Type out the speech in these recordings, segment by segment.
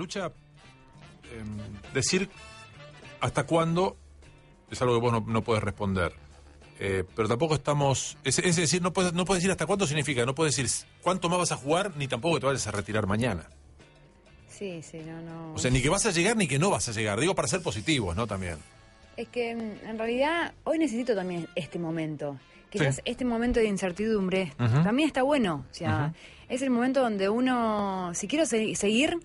lucha, em, decir hasta cuándo es algo que vos no, puedes responder. Eh, pero tampoco estamos. Es, decir, no puedes, no puedes decir hasta cuándo significa, no puedes decir cuánto más vas a jugar, ni tampoco te vayas a retirar mañana. Sí, sí, no, no. O sea, ni que vas a llegar ni que no vas a llegar. Digo para ser positivos, ¿no? También. Es que em, en realidad hoy necesito también este momento. Quizás este momento de incertidumbre también está bueno. O sea, es el momento donde uno, si quiero seguir,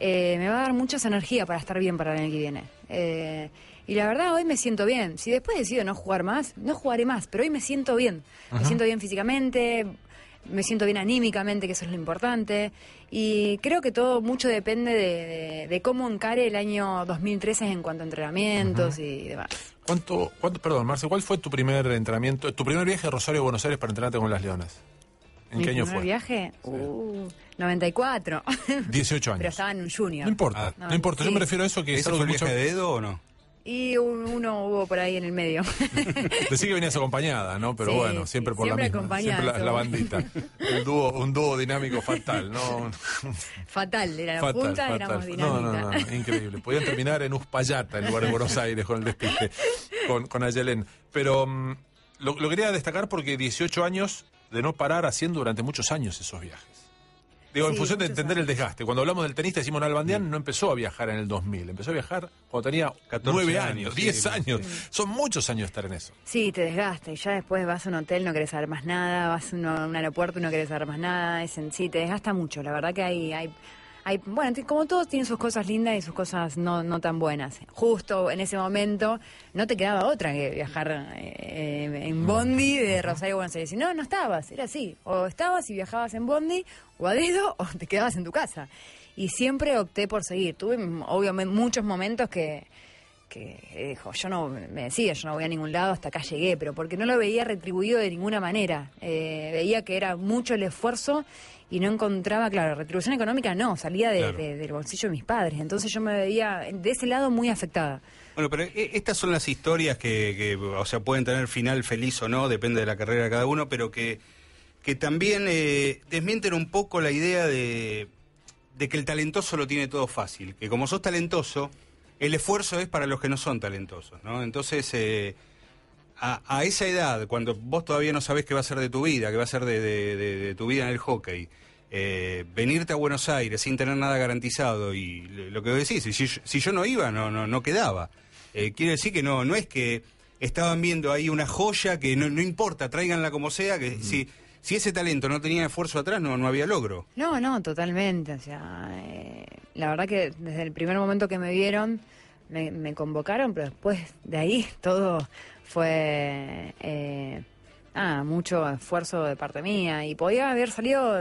eh, me va a dar mucha energía para estar bien para el año que viene. Eh, y la verdad, hoy me siento bien. Si después decido no jugar más, no jugaré más, pero hoy me siento bien. Me siento bien físicamente, me siento bien anímicamente, que eso es lo importante. Y creo que todo mucho depende de, cómo encare el año 2013 en cuanto a entrenamientos y demás. ¿Cuánto, cuánto, perdón, Marce, ¿cuál fue tu primer entrenamiento, tu primer viaje a Rosario, Buenos Aires para entrenarte con las Leonas? ¿En qué año fue? viaje? Uh, 94. 18 años. Pero estaba en un junior. No importa, ah, no importa. Yo me refiero a eso que... ¿Es algo viaje de dedo o no? Y uno hubo por ahí en el medio. Decí que venías acompañada, ¿no? Pero bueno, siempre por la misma. Siempre la, la, bandita. dúo, un dúo dinámico fatal, ¿no? Fatal, era la punta, fatal. éramos dinámica. No, no, no, increíble. Podían terminar en Uspallata, en lugar de Buenos Aires, con el despiste, con, con Ayelén. Pero mm, lo quería destacar porque 18 años de no parar haciendo durante muchos años esos viajes. Digo, en función de entender el desgaste. Cuando hablamos del tenista Simón Albandián, no empezó a viajar en el 2000, empezó a viajar cuando tenía 9 años, 10 años. Son muchos años estar en eso. Sí, te desgasta y ya después vas a un hotel, no querés saber más nada, vas a un, aeropuerto y no querés saber más nada. Es sí, te desgasta mucho. La verdad que hay, hay, bueno, como todos tienen sus cosas lindas y sus cosas no, tan buenas. Justo en ese momento no te quedaba otra que viajar eh, en bondi de Rosario a Buenos Aires. no, no estabas, era así. O estabas y viajabas en bondi, o a dedo, o te quedabas en tu casa. Y siempre opté por seguir. Tuve, obviamente, muchos momentos que que eh, dijo, yo no, me decía, yo no voy a ningún lado, hasta acá llegué, pero porque no lo veía retribuido de ninguna manera. Eh, veía que era mucho el esfuerzo y no encontraba, claro, retribución económica no, salía del bolsillo de mis padres. Entonces yo me veía de ese lado muy afectada. Bueno, pero eh, estas son las historias que, o sea, pueden tener final feliz o no, depende de la carrera de cada uno, pero que, que también eh, desmienten un poco la idea de que el talentoso lo tiene todo fácil, que como sos talentoso el esfuerzo es para los que no son talentosos, ¿no? Entonces, eh, a, esa edad, cuando vos todavía no sabés qué va a ser de tu vida, qué va a ser de, tu vida en el hockey, eh, venirte a Buenos Aires sin tener nada garantizado y lo que decís, si, yo no iba, no, no, no quedaba. Eh, quiero decir que no, no es que estaban viendo ahí una joya que no, importa, tráiganla como sea, que si si ese talento no tenía esfuerzo atrás, no, no había logro. No, no, totalmente. O sea, eh, la verdad que desde el primer momento que me vieron, me, convocaron, pero después de ahí todo fue eh, Ah, mucho esfuerzo de parte mía y podía haber salido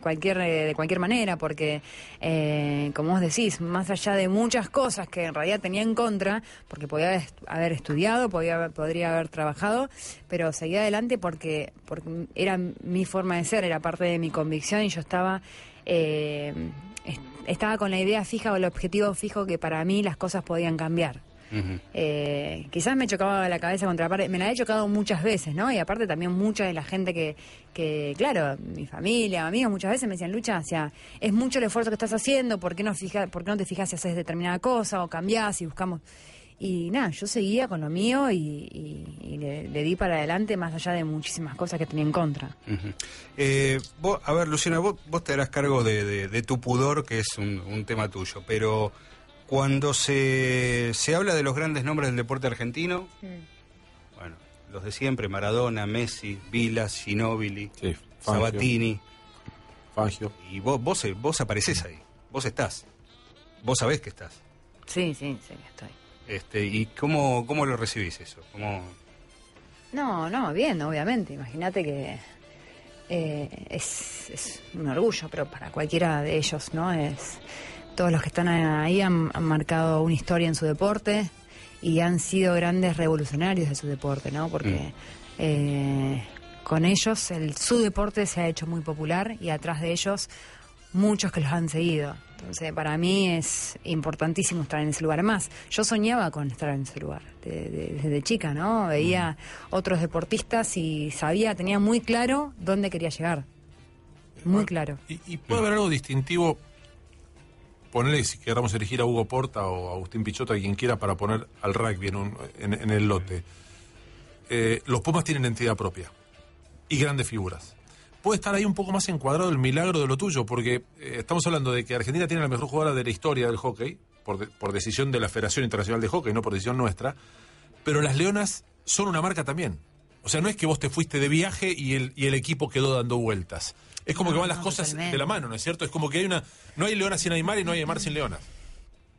cualquier eh, de cualquier manera porque, eh, como vos decís, más allá de muchas cosas que en realidad tenía en contra, porque podía haber estudiado, podía podría haber trabajado, pero seguía adelante porque, porque era mi forma de ser, era parte de mi convicción y yo estaba... Eh, estaba con la idea fija o el objetivo fijo que para mí las cosas podían cambiar. Eh, quizás me chocaba la cabeza contra la pared, me la he chocado muchas veces, ¿no? Y aparte también mucha de la gente que, que claro, mi familia, amigos, muchas veces me decían, Lucha, o sea, es mucho el esfuerzo que estás haciendo, ¿por qué no, fijas no te fijas si haces determinada cosa o cambias y buscamos? Y nada, yo seguía con lo mío y, le, di para adelante más allá de muchísimas cosas que tenía en contra. Eh, a ver, Luciana, vos, te harás cargo de, tu pudor, que es un tema tuyo, pero cuando se, habla de los grandes nombres del deporte argentino, bueno, los de siempre, Maradona, Messi, Vila, Ginóbili, Sabatini. Fangio. Y vos, vos, apareces ahí, vos estás, vos sabés que estás. Sí, sí, sí, estoy. Este, ¿Y cómo, cómo lo recibís eso? ¿Cómo... No, no, bien, obviamente. Imagínate que eh, es, es, un orgullo, pero para cualquiera de ellos, ¿no? Es, todos los que están ahí han, marcado una historia en su deporte y han sido grandes revolucionarios de su deporte, ¿no? Porque mm. eh, con ellos su deporte se ha hecho muy popular y atrás de ellos muchos que los han seguido. Entonces, para mí es importantísimo estar en ese lugar. Más, yo soñaba con estar en ese lugar desde chica, ¿no? Veía mm. otros deportistas y sabía, tenía muy claro dónde quería llegar. Muy claro. y puede haber algo distintivo ponle, si queramos elegir a Hugo Porta o a Agustín Pichota, a quien quiera, para poner al rugby en, el lote. Eh, los Pumas tienen entidad propia y grandes figuras. Puede estar ahí un poco más encuadrado el milagro de lo tuyo, porque eh, estamos hablando de que Argentina tiene la mejor jugadora de la historia del hockey, por, por decisión de la Federación Internacional de Hockey, no por decisión nuestra, pero las Leonas son una marca también. O sea, no es que vos te fuiste de viaje y el, equipo quedó dando vueltas. Es como que van las cosas de la mano, ¿no es cierto? Es como que hay una. No hay leona sin Aymar y no hay Aymar sin leona.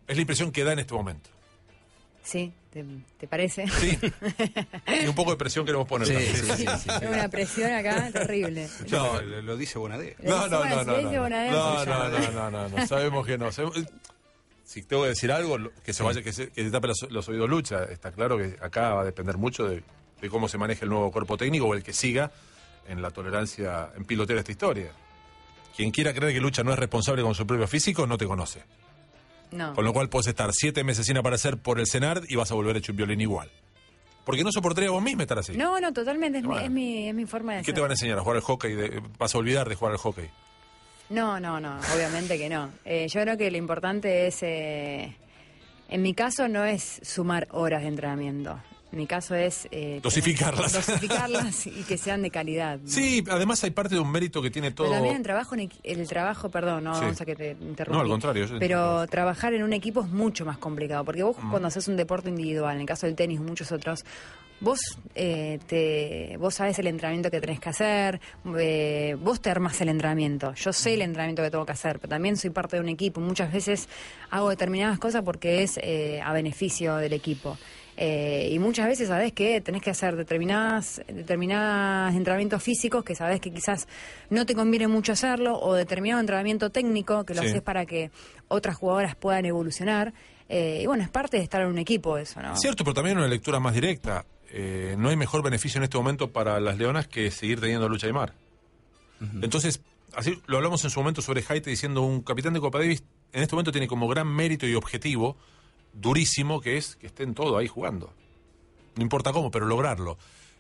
Es la impresión que da en este momento. Sí, ¿te, parece? Sí. y un poco de presión queremos poner sí, Una presión acá terrible. No, lo, dice Bonadé. No, no, no, no. No, no, no, no, Sabemos que no. si tengo que decir algo, que se vaya, que se, tape los, oídos lucha. Está claro que acá va a depender mucho de de cómo se maneja el nuevo cuerpo técnico o el que siga en la tolerancia, en pilotear esta historia. Quien quiera creer que Lucha no es responsable con su propio físico, no te conoce. No. Con lo cual puedes estar siete meses sin aparecer por el cenar y vas a volver hecho un violín igual. Porque no soportaría vos mismo estar así. No, no, totalmente. Es, mi, es, mi, forma de ¿Qué te van a enseñar? ¿A jugar al hockey? ¿Vas a olvidar de jugar al hockey? No, no, no. obviamente que no. Eh, yo creo que lo importante es... Eh, en mi caso no es sumar horas de entrenamiento mi caso es... Eh, dosificarlas. Dosificarlas y que sean de calidad. Sí, además hay parte de un mérito que tiene todo... también el trabajo, en el trabajo perdón, no vamos a que te interrumpa... No, al contrario. Pero trabajar en un equipo es mucho más complicado, porque vos mm. cuando haces un deporte individual, en el caso del tenis o muchos otros, vos eh, te vos sabes el entrenamiento que tenés que hacer eh, vos te armas el entrenamiento yo sé el mm. entrenamiento que tengo que hacer pero también soy parte de un equipo muchas veces hago determinadas cosas porque es eh, a beneficio del equipo eh, y muchas veces sabes que tenés que hacer determinadas, determinados entrenamientos físicos que sabes que quizás no te conviene mucho hacerlo, o determinado entrenamiento técnico que lo haces para que otras jugadoras puedan evolucionar. Eh, y bueno, es parte de estar en un equipo eso, ¿no? Cierto, pero también una lectura más directa. Eh, no hay mejor beneficio en este momento para las leonas que seguir teniendo Lucha de Mar. Entonces, así lo hablamos en su momento sobre jaite diciendo un capitán de Copa Davis en este momento tiene como gran mérito y objetivo durísimo que es que estén todos ahí jugando. No importa cómo, pero lograrlo.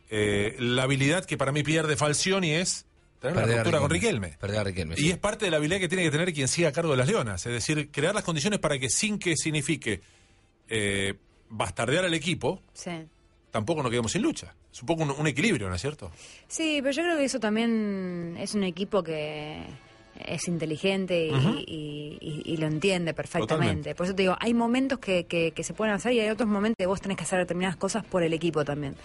Eh, la habilidad que para mí pierde Falcioni es tener la ruptura con Riquelme. Y es parte de la habilidad que tiene que tener quien siga a cargo de las Leonas. Es decir, crear las condiciones para que sin que signifique eh, bastardear al equipo, tampoco nos quedemos sin lucha. Es un poco un equilibrio, ¿no es cierto? Sí, pero yo creo que eso también es un equipo que es inteligente y, lo entiende perfectamente. Por eso te digo, hay momentos que, se pueden hacer y hay otros momentos que vos tenés que hacer determinadas cosas por el equipo también.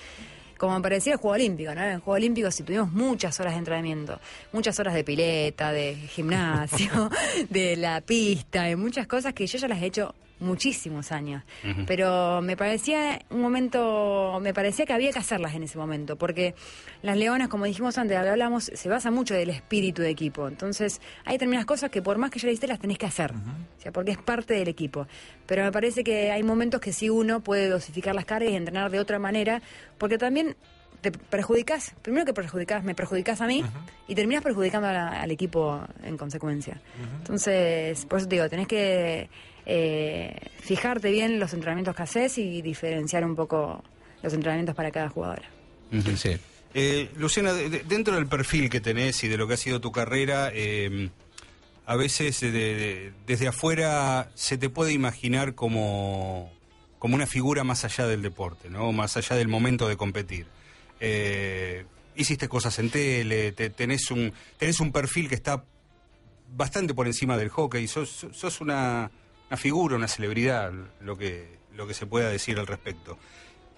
Como parecía el Juego Olímpico, ¿no? En el Juego Olímpico si tuvimos muchas horas de entrenamiento, muchas horas de pileta, de gimnasio, de la pista, de muchas cosas que yo ya las he hecho muchísimos años. Pero me parecía un momento, me parecía que había que hacerlas en ese momento, porque las leonas, como dijimos antes, hablamos, se basa mucho del espíritu de equipo. Entonces, hay determinadas cosas que por más que ya le hiciste, las tenés que hacer, o sea, porque es parte del equipo. Pero me parece que hay momentos que sí uno puede dosificar las cargas y entrenar de otra manera, porque también te perjudicas, primero que perjudicas, me perjudicas a mí y terminas perjudicando al equipo en consecuencia. Entonces, por eso te digo, tenés que eh, fijarte bien los entrenamientos que haces y diferenciar un poco los entrenamientos para cada jugadora. Sí. Eh, Luciana, dentro del perfil que tenés y de lo que ha sido tu carrera, eh, a veces desde afuera se te puede imaginar como, como una figura más allá del deporte, ¿no? más allá del momento de competir. hiciste cosas en tele, tenés, un, tenés un perfil que está bastante por encima del hockey, sos una una figura, una celebridad, lo que, lo que se pueda decir al respecto.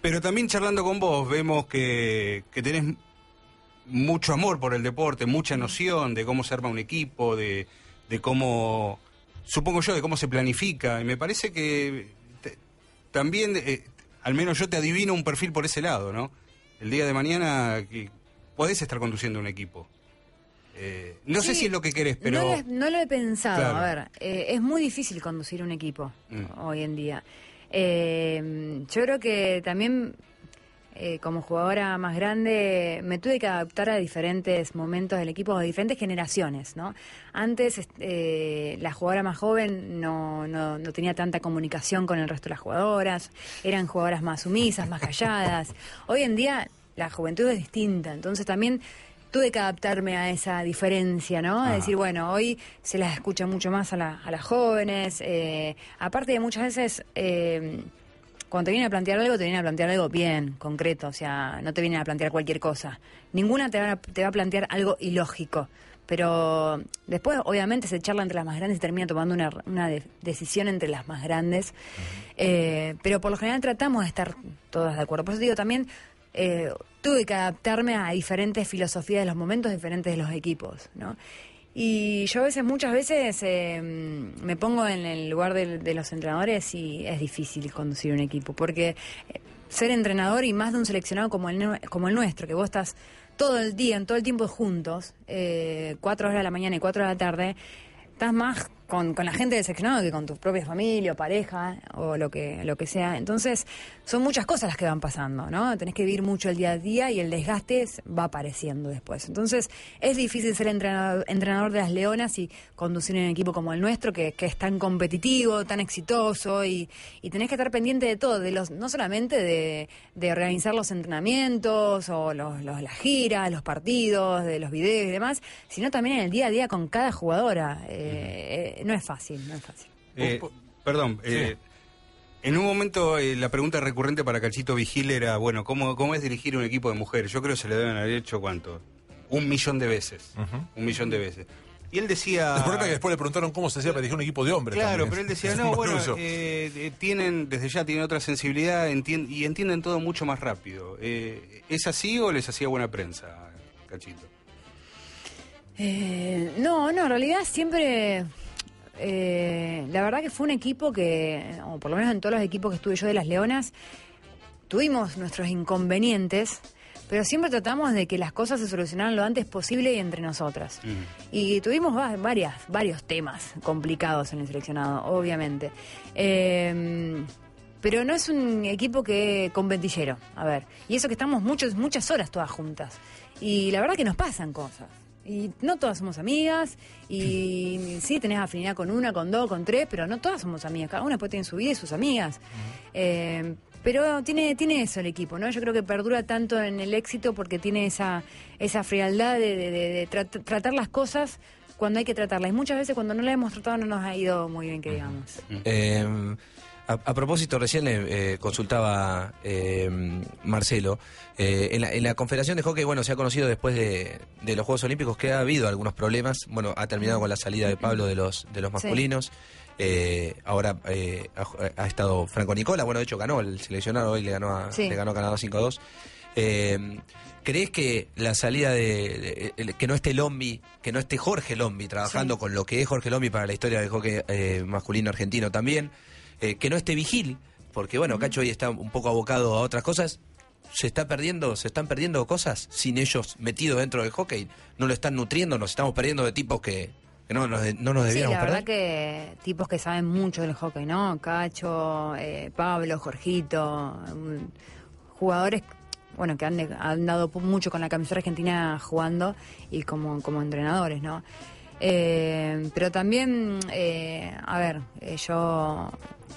Pero también charlando con vos, vemos que, que tenés mucho amor por el deporte, mucha noción de cómo se arma un equipo, de, de cómo, supongo yo, de cómo se planifica. Y me parece que también, eh, al menos yo te adivino un perfil por ese lado, ¿no? El día de mañana que podés estar conduciendo un equipo. Eh, no sé si es lo que querés, pero... No, lo, he pensado, a ver, eh, es muy difícil conducir un equipo mm. hoy en día. Eh, yo creo que también como jugadora más grande me tuve que adaptar a diferentes momentos del equipo, a diferentes generaciones, ¿no? Antes la jugadora más joven no, no, no tenía tanta comunicación con el resto de las jugadoras, eran jugadoras más sumisas, más calladas. hoy en día la juventud es distinta, entonces también tuve que adaptarme a esa diferencia, ¿no? Es ah. decir, bueno, hoy se las escucha mucho más a, las jóvenes, eh, aparte de muchas veces... Eh, cuando te vienen a plantear algo, te vienen a plantear algo bien, concreto, o sea, no te vienen a plantear cualquier cosa. Ninguna te va a, plantear algo ilógico. Pero después, obviamente, se charla entre las más grandes y termina tomando una, decisión entre las más grandes. Eh, pero por lo general tratamos de estar todas de acuerdo. Por eso digo, también eh, tuve que adaptarme a diferentes filosofías de los momentos diferentes de los equipos, ¿no? Y yo a veces, muchas veces em, me pongo en el lugar de, los entrenadores y es difícil conducir un equipo, porque eh, ser entrenador y más de un seleccionado como el, como el nuestro, que vos estás todo el día, en todo el tiempo juntos, eh, cuatro horas de la mañana y cuatro de la tarde, estás más con, la gente del que con tu propia familia o pareja o lo que, lo que sea. Entonces, son muchas cosas las que van pasando, ¿no? Tenés que vivir mucho el día a día y el desgaste va apareciendo después. Entonces, es difícil ser entrenador, entrenador de las leonas y conducir un equipo como el nuestro, que, es tan competitivo, tan exitoso y, y, tenés que estar pendiente de todo, de los, no solamente de, organizar los entrenamientos o los, las giras, los partidos, de los videos y demás, sino también en el día a día con cada jugadora. Eh, no es fácil, no es fácil. Eh, perdón, eh, En un momento eh, la pregunta recurrente para Calcito Vigil era, bueno, ¿cómo, ¿cómo es dirigir un equipo de mujeres? Yo creo que se le deben haber hecho cuánto? Un millón de veces. Un millón de veces. Y él decía... que después le preguntaron cómo se hacía para dirigir un equipo de hombres. Claro, pero él decía, no, bueno, tienen, desde ya tienen otra sensibilidad y entienden todo mucho más rápido. ¿Es así o les hacía buena prensa, Cachito? no, no, en realidad siempre eh, la verdad que fue un equipo que, o por lo menos en todos los equipos que estuve yo de las Leonas, tuvimos nuestros inconvenientes, pero siempre tratamos de que las cosas se solucionaran lo antes posible y entre nosotras. Y tuvimos varias, varios temas complicados en el seleccionado, obviamente. Em, pero no es un equipo que con ventillero, a ver. Y eso que estamos muchos, muchas horas todas juntas. Y la verdad que nos pasan cosas. Y no todas somos amigas, y sí, tenés afinidad con una, con dos, con tres, pero no todas somos amigas. Cada una después tiene su vida y sus amigas. Eh, pero tiene, tiene eso el equipo, ¿no? Yo creo que perdura tanto en el éxito porque tiene esa, esa frialdad de, tratar las cosas cuando hay que tratarlas. Y muchas veces cuando no las hemos tratado no nos ha ido muy bien, que digamos. Eh, a, propósito, recién eh, consultaba eh, Marcelo, eh, en, la, Confederación de Hockey, bueno, se ha conocido después de, los Juegos Olímpicos que ha habido algunos problemas, bueno, ha terminado con la salida de Pablo de los, de los masculinos, eh, ahora ha, estado Franco Nicola, bueno, de hecho ganó el seleccionado, hoy le ganó a, le ganó a Canadá 5 a 2. ¿Crees que la salida de, que no esté Lombi, que no esté Jorge Lombi trabajando con lo que es Jorge Lombi para la historia del hockey masculino argentino también, eh, que no esté Vigil, porque bueno, Cacho hoy está un poco abocado a otras cosas. Se está perdiendo, se están perdiendo cosas sin ellos metidos dentro del hockey. No lo están nutriendo, nos estamos perdiendo de tipos que, no, nos debíamos sí, la verdad que tipos que saben mucho del hockey, ¿no? Cacho, eh, Pablo, Jorgito, jugadores bueno, que han, han, dado mucho con la camiseta argentina jugando y como, como entrenadores, ¿no? Eh, pero también, eh, a ver, eh, yo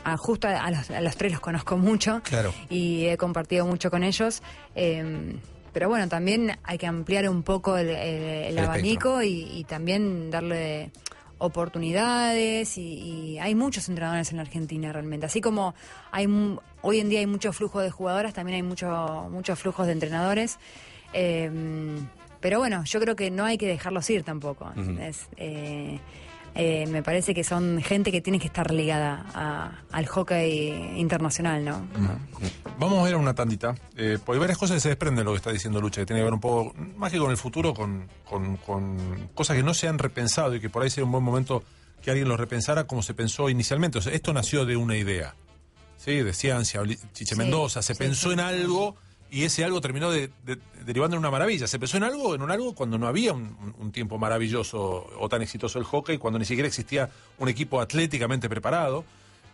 a, justo a, los, tres los conozco mucho y he compartido mucho con ellos. pero bueno, también hay que ampliar un poco el, abanico y, también darle oportunidades y, hay muchos entrenadores en la Argentina realmente. Así como hay hoy en día hay mucho flujo de jugadoras, también hay mucho, muchos flujos de entrenadores. Pero bueno, yo creo que no hay que dejarlos ir tampoco. Eh, eh, me parece que son gente que tiene que estar ligada al hockey internacional, ¿no? Vamos a ir a una tandita, eh, varias cosas que se desprenden lo que está diciendo Lucha, que tiene que ver un poco, más que con el futuro, con, cosas que no se han repensado y que por ahí sería un buen momento que alguien los repensara como se pensó inicialmente. O sea, esto nació de una idea, ¿sí? de Chiche Mendoza, se pensó en algo y ese algo terminó derivando en una maravilla. Se empezó en algo, en un algo cuando no había un, tiempo maravilloso o tan exitoso el hockey, cuando ni siquiera existía un equipo atléticamente preparado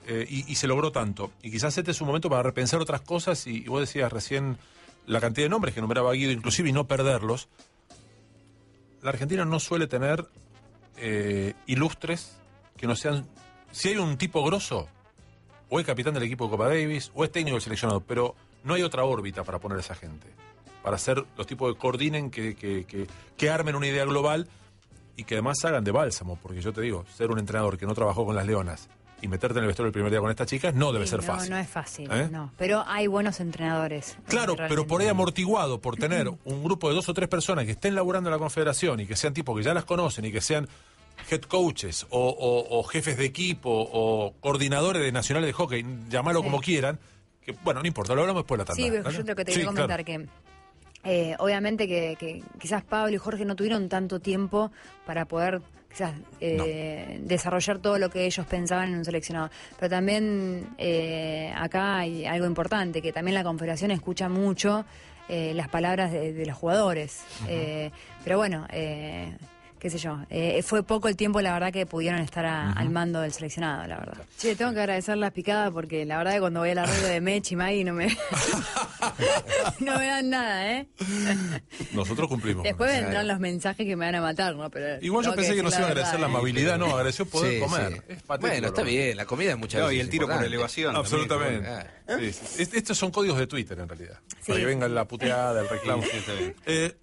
eh, y, se logró tanto. Y quizás este es un momento para repensar otras cosas y, vos decías recién la cantidad de nombres que nombraba Guido, inclusive y no perderlos. La Argentina no suele tener eh, ilustres que no sean. Si hay un tipo grosso, o es capitán del equipo de Copa Davis, o es técnico del seleccionado, pero no hay otra órbita para poner a esa gente. Para hacer los tipos que coordinen, que, que, que, armen una idea global y que además hagan de bálsamo. Porque yo te digo, ser un entrenador que no trabajó con las leonas y meterte en el vestuario el primer día con estas chicas no debe ser fácil. No es fácil, ¿eh? no. Pero hay buenos entrenadores. Claro, pero por ahí amortiguado, por tener un grupo de dos o tres personas que estén laburando en la confederación y que sean tipos que ya las conocen y que sean head coaches o, jefes de equipo o coordinadores de nacionales de hockey, llamarlo como quieran bueno, no importa, lo hablamos después de la tarde. Sí, yo creo que te comentar que. Eh, obviamente que, quizás Pablo y Jorge no tuvieron tanto tiempo para poder quizás eh, desarrollar todo lo que ellos pensaban en un seleccionado. Pero también eh, acá hay algo importante, que también la Confederación escucha mucho las palabras de, los jugadores. pero bueno, qué sé yo. Eh, fue poco el tiempo, la verdad, que pudieron estar al mando del seleccionado, la verdad. Che, tengo que agradecer las picadas porque la verdad que cuando voy al arreglo de y Maggie, no me. no me dan nada, ¿eh? Nosotros cumplimos. Después vendrán los mensajes que me van a matar, ¿no? Pero Igual yo pensé que, no se iba a agradecer la ¿eh? amabilidad, no, agradeció poder comer. bueno, está bien, la comida es mucha no, y el tiro con por elevación. Absolutamente. Estos son códigos de Twitter, en realidad. Para que venga la puteada, el reclamo. Eh,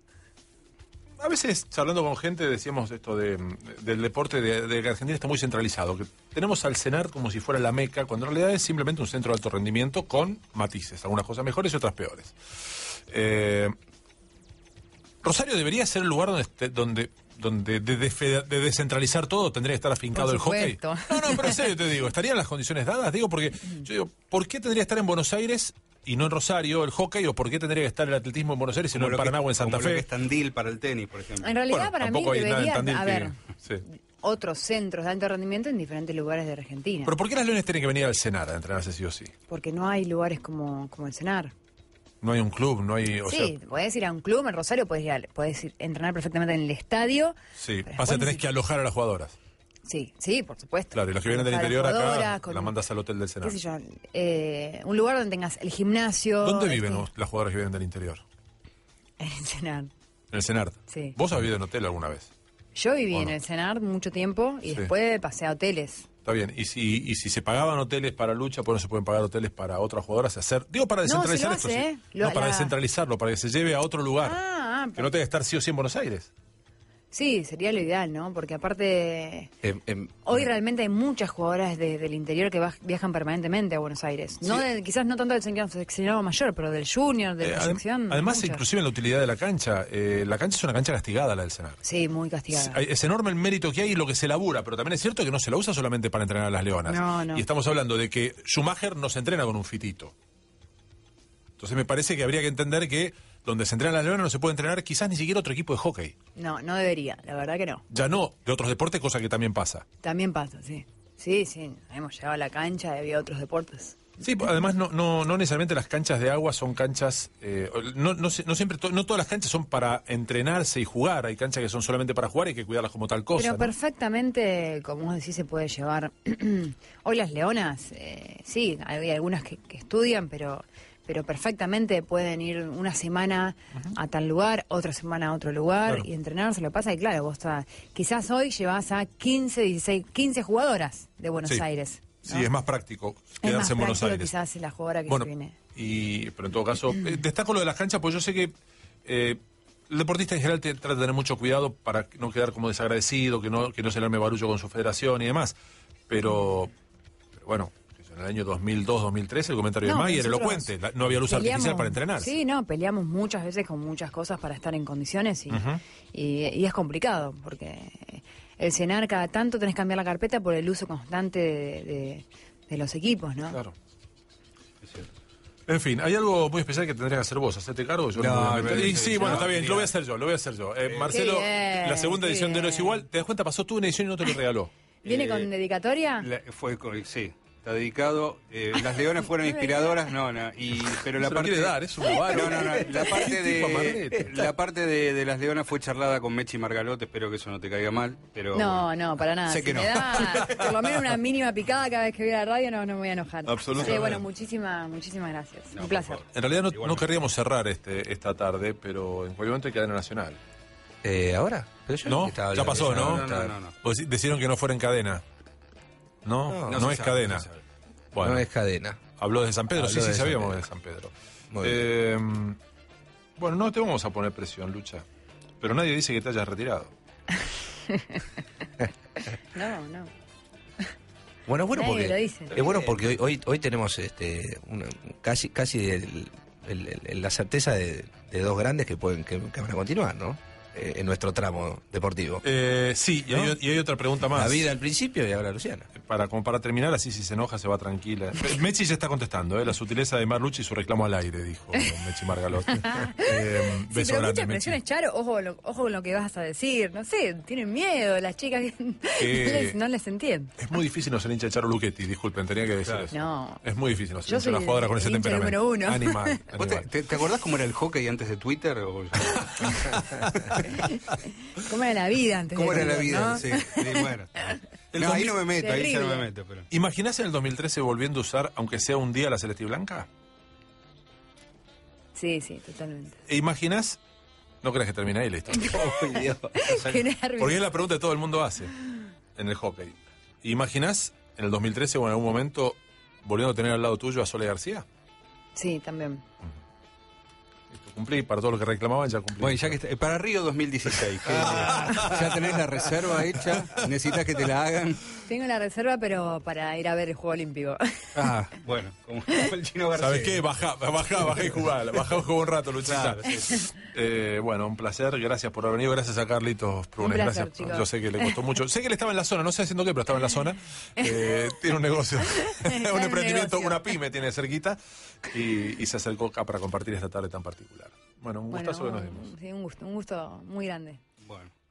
a veces hablando con gente decíamos esto mm, del deporte de, Argentina está muy centralizado, tenemos al cenar como si fuera la meca, cuando en realidad es simplemente un centro de alto rendimiento con matices, algunas cosas mejores y otras peores. Eh, Rosario debería ser el lugar donde, donde de, descentralizar todo tendría que estar afincado el hockey. No, no, pero en serio te digo, ¿estarían las condiciones dadas? Digo, porque yo digo, ¿por qué tendría que estar en Buenos Aires y no en Rosario el hockey o por qué tendría que estar el atletismo en Buenos Aires y no en Paraná o en Santa Fe? Lo que es Tandil para el tenis, por ejemplo. En realidad, para mí debería haber otros centros de alto rendimiento en diferentes lugares de Argentina. ¿Pero por qué las leones tienen que venir al cenar a entrenarse sí o sí? Porque no hay lugares como, como el cenar. No hay un club, no hay. O sí, puedes ir a un club en Rosario, puedes ir, entrenar perfectamente en el estadio. Sí, pasa que tenés que alojar a las jugadoras. Sí, sí, por supuesto. Claro, y los que vienen del interior acá, la mandas al hotel del Senado. Eh, un lugar donde tengas el gimnasio. ¿Dónde este, viven las jugadoras que vienen del interior? En el Senar. En el Senar. Sí. ¿Vos has vivido en hotel alguna vez? Yo viví en el Senar mucho tiempo y después pasé a hoteles. Está bien. Y si, si se pagaban hoteles para lucha, pues no se pueden pagar hoteles para otras jugadoras. Hacer, digo, para descentralizar esto. ¿eh? no, para descentralizarlo, para que se lleve a otro lugar. Ah, ah, que no tenga que estar sí o sí en Buenos Aires. Sí, sería lo ideal, ¿no? Porque aparte, em, em, hoy realmente hay muchas jugadoras del interior que viajan permanentemente a Buenos Aires. No quizás no tanto del seleccionado mayor, pero del junior, de eh, la Además, inclusive en la utilidad de la cancha, eh, la cancha es una cancha castigada, la del Senado. Sí, muy castigada. Es, enorme el mérito que hay y lo que se labura, pero también es cierto que no se la usa solamente para entrenar a las leonas. No, no. Y estamos hablando de que Schumacher no se entrena con un fitito. Entonces me parece que habría que entender que donde se entrena la leona no se puede entrenar quizás ni siquiera otro equipo de hockey. No, no debería, la verdad que no. Ya no, de otros deportes, cosa que también pasa. También pasa, sí. Sí, sí, hemos llegado a la cancha y había otros deportes. Sí, además no, no, no necesariamente las canchas de agua son canchas, eh, no, no, no, siempre, no todas las canchas son para entrenarse y jugar, hay canchas que son solamente para jugar y hay que cuidarlas como tal cosa. Pero perfectamente, como vos decís, se puede llevar. Hoy las leonas, eh, sí, hay algunas que estudian, pero pero perfectamente pueden ir una semana a tal lugar, otra semana a otro lugar y entrenarse. Lo pasa y claro, vos quizás hoy llevas a 15, 16, 15 jugadoras de Buenos Aires. Sí, es más práctico quedarse en Buenos Aires. Quizás la jugadora que se viene. Y, pero en todo caso, eh, destaco lo de las canchas, pues yo sé que eh, el deportista en general trata de tener mucho cuidado para no quedar como desagradecido, que no, que no se le arme barullo con su federación y demás. pero bueno, en el año 2002-2003, el comentario de de Mayer, elocuente, no había luz artificial para entrenar. Sí, no, peleamos muchas veces con muchas cosas para estar en condiciones y, es complicado, porque el cenar cada tanto tenés que cambiar la carpeta por el uso constante de, los equipos, ¿no? Claro. Es cierto. En fin, hay algo muy especial que tendrías que hacer vos. ¿Hacerte cargo? Yo no, sí, bueno, está bien, lo voy a hacer yo, lo voy a hacer yo. Eh, Marcelo, la segunda edición de No es igual, ¿te das cuenta? Pasó tú una edición y no te lo regaló. ¿Viene eh, con dedicatoria? fue, sí, Está dedicado. Eh, las leonas fueron inspiradoras, no, no. Y, pero la parte. dar, No, no, no. La parte de, las leonas fue charlada con Mechi Margalote Espero que eso no te caiga mal. pero No, no, para nada. Sé que por lo menos una mínima picada cada vez que voy la radio, no, me voy a enojar. Absolutamente. bueno, muchísimas, gracias. un placer. En realidad no, querríamos cerrar este, esta tarde, pero en cualquier momento hay cadena nacional. Eh, ¿Ahora? no, ya pasó, ¿no? No, no. Decidieron que no fuera en cadena. No, no, es cadena. No, es cadena. Habló de San Pedro, sí, sí, sabíamos de San Pedro. Eh, bueno, no te vamos a poner presión, Lucha. Pero nadie dice que te hayas retirado. no, no. Bueno, bueno es bueno porque hoy, hoy, hoy tenemos este, casi, casi la certeza de, dos grandes que, pueden, que van a continuar, ¿no? Eh, en nuestro tramo deportivo. Eh, sí, y, hay, otra pregunta más. La vida al principio y ahora Luciana. Eh, para, como para terminar, así si se enoja se va tranquila. Eh, Mechi ya está contestando, ¿eh? la sutileza de Marlucci y su reclamo al aire, dijo Mechi Margalotti eh, sí, pero muchas expresiones Charo, ojo, ojo con lo que vas a decir. No sé, tienen miedo las chicas, no, les, no entienden. Es muy difícil no ser hincha de Charo Luchetti, disculpen, tenía que decir eso. No. Es muy difícil no ser hincha de una jugadora con ese temperamento. número uno. Animal. ¿Te, acordás cómo era el hockey antes de Twitter? O... ¿Cómo era la vida antes? ¿Cómo era la vida? Sí, ahí no me meto, ahí me ¿Imaginás en el 2013 volviendo a usar, aunque sea un día, la Celeste Blanca? Sí, sí, totalmente. ¿E ¿Imaginás? No crees que termina ahí la historia. Porque es la pregunta que todo el mundo hace en el hockey. ¿E ¿Imaginás en el 2013 o en algún momento volviendo a tener al lado tuyo a Sole García? Sí, también cumplí, para todo lo que reclamaban ya cumplí. Bueno, ya que eh, para Río 2016, ah. ya tenés la reserva hecha, necesitas que te la hagan. Tengo la reserva, pero para ir a ver el Juego Olímpico. Ah, bueno, como el chino ¿Sabes qué? Baja, baja, baja y jugá. Baja y un rato, Luchita. Eh, bueno, un placer. Gracias por haber venido. Gracias a Carlitos Prunes. Gracias. Yo sé que le costó mucho. Sé que él estaba en la zona, no sé haciendo qué, pero estaba en la zona. Eh, tiene un negocio, un emprendimiento, una pyme tiene cerquita. Y, se acercó acá para compartir esta tarde tan particular. Bueno, un gustazo que nos dimos. Sí, un gusto, un gusto muy grande. Bueno.